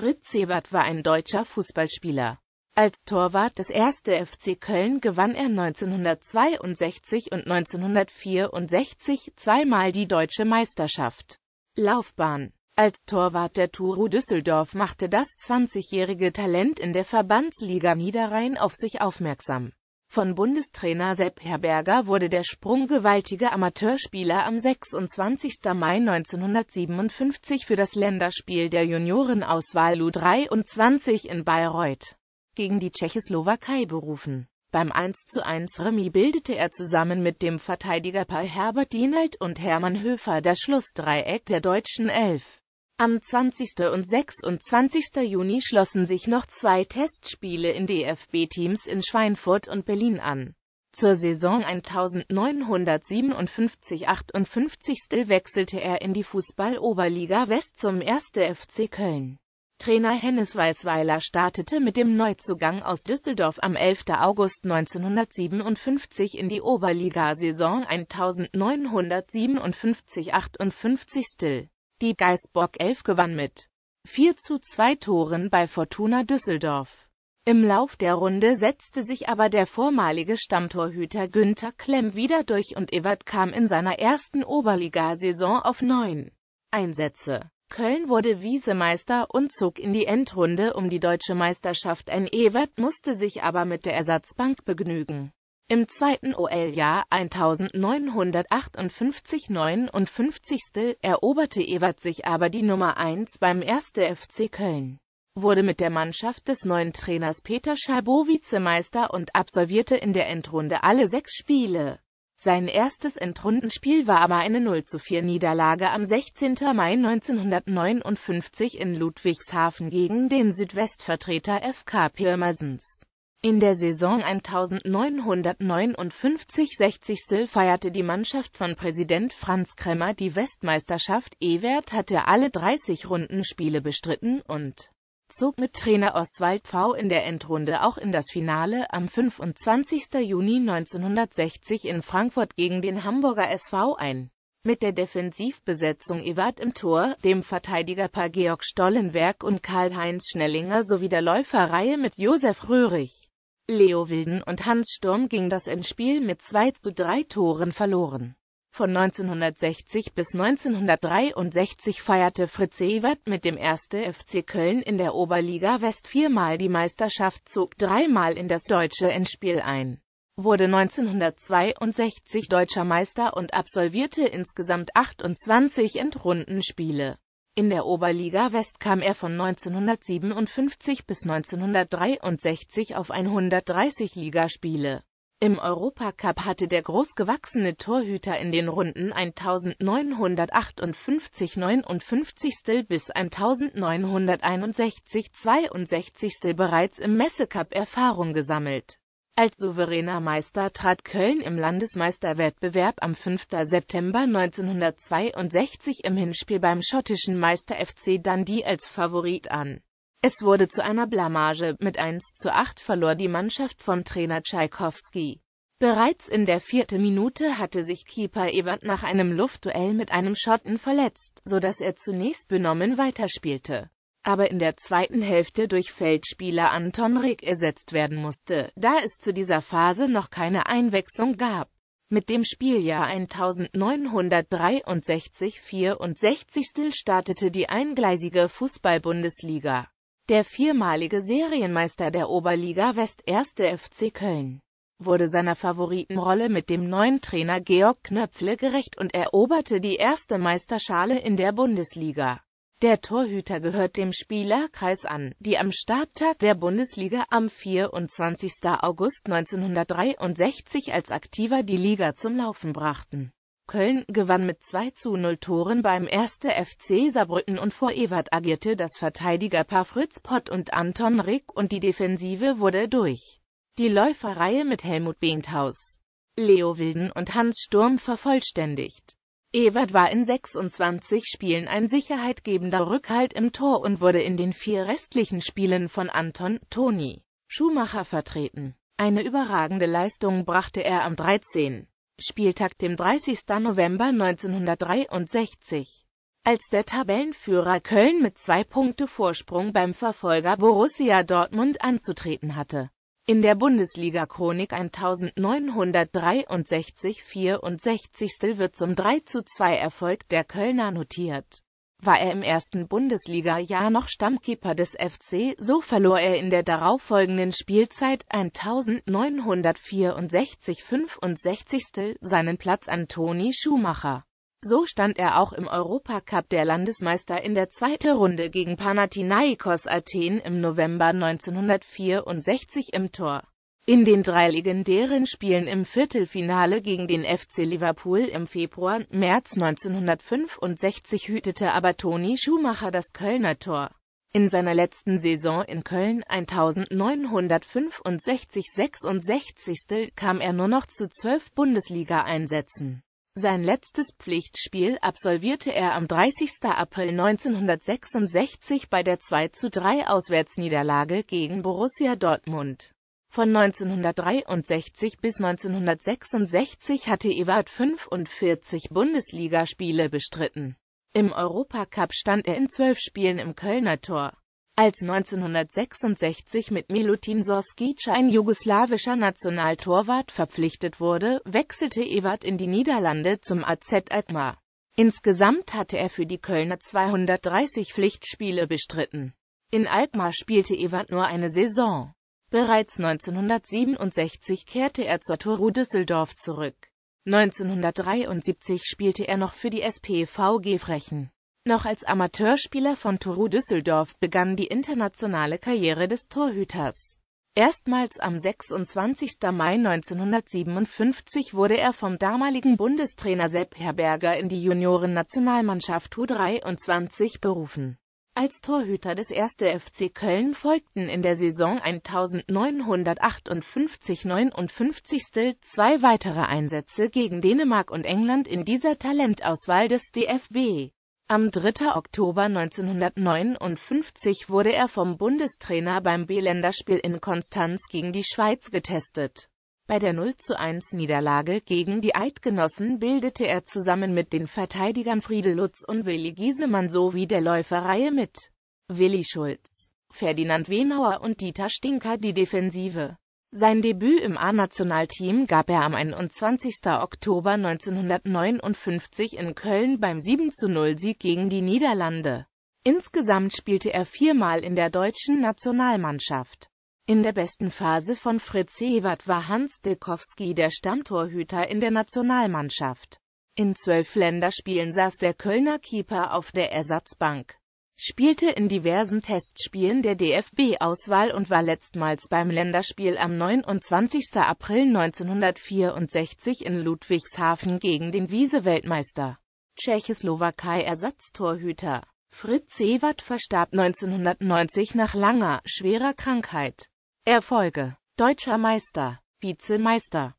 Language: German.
Fritz Sebert war ein deutscher Fußballspieler. Als Torwart des 1. FC Köln gewann er 1962 und 1964 zweimal die deutsche Meisterschaft. Laufbahn Als Torwart der Turu Düsseldorf machte das 20-jährige Talent in der Verbandsliga Niederrhein auf sich aufmerksam. Von Bundestrainer Sepp Herberger wurde der sprunggewaltige Amateurspieler am 26. Mai 1957 für das Länderspiel der Juniorenauswahl U23 in Bayreuth gegen die Tschechoslowakei berufen. Beim 1 zu 1 Remis bildete er zusammen mit dem Verteidiger Paul Herbert Dienelt und Hermann Höfer das Schlussdreieck der deutschen Elf. Am 20. und 26. Juni schlossen sich noch zwei Testspiele in DFB-Teams in Schweinfurt und Berlin an. Zur Saison 1957-58 wechselte er in die Fußball-Oberliga West zum 1. FC Köln. Trainer Hennes Weißweiler startete mit dem Neuzugang aus Düsseldorf am 11. August 1957 in die Oberliga-Saison 1957-58. Die Geisbock 11 gewann mit 4 zu 2 Toren bei Fortuna Düsseldorf. Im Lauf der Runde setzte sich aber der vormalige Stammtorhüter Günther Klemm wieder durch und Ewert kam in seiner ersten Oberligasaison auf neun Einsätze. Köln wurde Wiesemeister und zog in die Endrunde um die deutsche Meisterschaft ein. Ewert musste sich aber mit der Ersatzbank begnügen. Im zweiten OL-Jahr 1958-59 eroberte Ewert sich aber die Nummer 1 beim 1. FC Köln, wurde mit der Mannschaft des neuen Trainers Peter Schabot Vizemeister und absolvierte in der Endrunde alle sechs Spiele. Sein erstes Endrundenspiel war aber eine 0 zu 4 Niederlage am 16. Mai 1959 in Ludwigshafen gegen den Südwestvertreter FK Pirmasens. In der Saison 1959-60 feierte die Mannschaft von Präsident Franz Kremmer die Westmeisterschaft. Ewert hatte alle 30 Rundenspiele bestritten und zog mit Trainer Oswald Pfau in der Endrunde auch in das Finale am 25. Juni 1960 in Frankfurt gegen den Hamburger SV ein. Mit der Defensivbesetzung Ewert im Tor, dem Verteidigerpaar Georg Stollenberg und Karl-Heinz Schnellinger sowie der Läuferreihe mit Josef Röhrig. Leo Wilden und Hans Sturm ging das Endspiel mit 2 zu 3 Toren verloren. Von 1960 bis 1963 feierte Fritz Ewert mit dem 1. FC Köln in der Oberliga West viermal die Meisterschaft, zog dreimal in das deutsche Endspiel ein, wurde 1962 deutscher Meister und absolvierte insgesamt 28 Endrundenspiele. In der Oberliga West kam er von 1957 bis 1963 auf 130 Ligaspiele. Im Europacup hatte der großgewachsene Torhüter in den Runden 1958-59. bis 1961-62. bereits im Messecup Erfahrung gesammelt als souveräner Meister trat Köln im Landesmeisterwettbewerb am 5. September 1962 im Hinspiel beim schottischen Meister FC Dundee als Favorit an. Es wurde zu einer Blamage, mit 1 zu 8 verlor die Mannschaft von Trainer Tschaikowski. Bereits in der vierten Minute hatte sich Keeper Ebert nach einem Luftduell mit einem Schotten verletzt, so dass er zunächst benommen weiterspielte aber in der zweiten Hälfte durch Feldspieler Anton Rick ersetzt werden musste, da es zu dieser Phase noch keine Einwechslung gab. Mit dem Spieljahr 1963-64 startete die eingleisige Fußball-Bundesliga. Der viermalige Serienmeister der Oberliga West 1. FC Köln wurde seiner Favoritenrolle mit dem neuen Trainer Georg Knöpfle gerecht und eroberte die erste Meisterschale in der Bundesliga. Der Torhüter gehört dem Spielerkreis an, die am Starttag der Bundesliga am 24. August 1963 als Aktiver die Liga zum Laufen brachten. Köln gewann mit 2 zu 0 Toren beim 1. FC Saarbrücken und vor Ewert agierte das Verteidigerpaar Fritz Pott und Anton Rick und die Defensive wurde durch die Läuferreihe mit Helmut Behntaus, Leo Wilden und Hans Sturm vervollständigt. Ewert war in 26 Spielen ein sicherheitgebender Rückhalt im Tor und wurde in den vier restlichen Spielen von Anton (Toni) Schumacher vertreten. Eine überragende Leistung brachte er am 13. Spieltag dem 30. November 1963, als der Tabellenführer Köln mit zwei Punkte Vorsprung beim Verfolger Borussia Dortmund anzutreten hatte in der Bundesliga-Chronik 1963 64. wird zum 3-2-Erfolg zu der Kölner notiert. War er im ersten Bundesliga-Jahr noch Stammkeeper des FC, so verlor er in der darauffolgenden Spielzeit 1964-65 seinen Platz an Toni Schumacher. So stand er auch im Europacup der Landesmeister in der zweiten Runde gegen Panathinaikos Athen im November 1964 im Tor. In den drei legendären Spielen im Viertelfinale gegen den FC Liverpool im Februar, März 1965 hütete aber Toni Schumacher das Kölner Tor. In seiner letzten Saison in Köln 1965-66 kam er nur noch zu zwölf Bundesliga-Einsätzen. Sein letztes Pflichtspiel absolvierte er am 30. April 1966 bei der 2 zu 3 Auswärtsniederlage gegen Borussia Dortmund. Von 1963 bis 1966 hatte Ewald 45 Bundesligaspiele bestritten. Im Europacup stand er in zwölf Spielen im Kölner Tor. Als 1966 mit Milutin Sorskic ein jugoslawischer Nationaltorwart verpflichtet wurde, wechselte Ewart in die Niederlande zum AZ Alkmaar. Insgesamt hatte er für die Kölner 230 Pflichtspiele bestritten. In Alkmaar spielte Ewart nur eine Saison. Bereits 1967 kehrte er zur Toru Düsseldorf zurück. 1973 spielte er noch für die SPVG Frechen. Noch als Amateurspieler von Toro Düsseldorf begann die internationale Karriere des Torhüters. Erstmals am 26. Mai 1957 wurde er vom damaligen Bundestrainer Sepp Herberger in die Juniorennationalmannschaft U23 berufen. Als Torhüter des 1. FC Köln folgten in der Saison 1958-59 zwei weitere Einsätze gegen Dänemark und England in dieser Talentauswahl des DFB. Am 3. Oktober 1959 wurde er vom Bundestrainer beim B-Länderspiel in Konstanz gegen die Schweiz getestet. Bei der 0 1 Niederlage gegen die Eidgenossen bildete er zusammen mit den Verteidigern Friedel Lutz und Willi Giesemann sowie der Läuferreihe mit Willi Schulz, Ferdinand Wenauer und Dieter Stinker die Defensive. Sein Debüt im A-Nationalteam gab er am 21. Oktober 1959 in Köln beim 7 0 sieg gegen die Niederlande. Insgesamt spielte er viermal in der deutschen Nationalmannschaft. In der besten Phase von Fritz Ebert war Hans Dilkowski der Stammtorhüter in der Nationalmannschaft. In zwölf Länderspielen saß der Kölner Keeper auf der Ersatzbank spielte in diversen Testspielen der DFB-Auswahl und war letztmals beim Länderspiel am 29. April 1964 in Ludwigshafen gegen den wiese weltmeister Tschechoslowakei-Ersatztorhüter Fritz Sewert verstarb 1990 nach langer, schwerer Krankheit. Erfolge Deutscher Meister, Vizemeister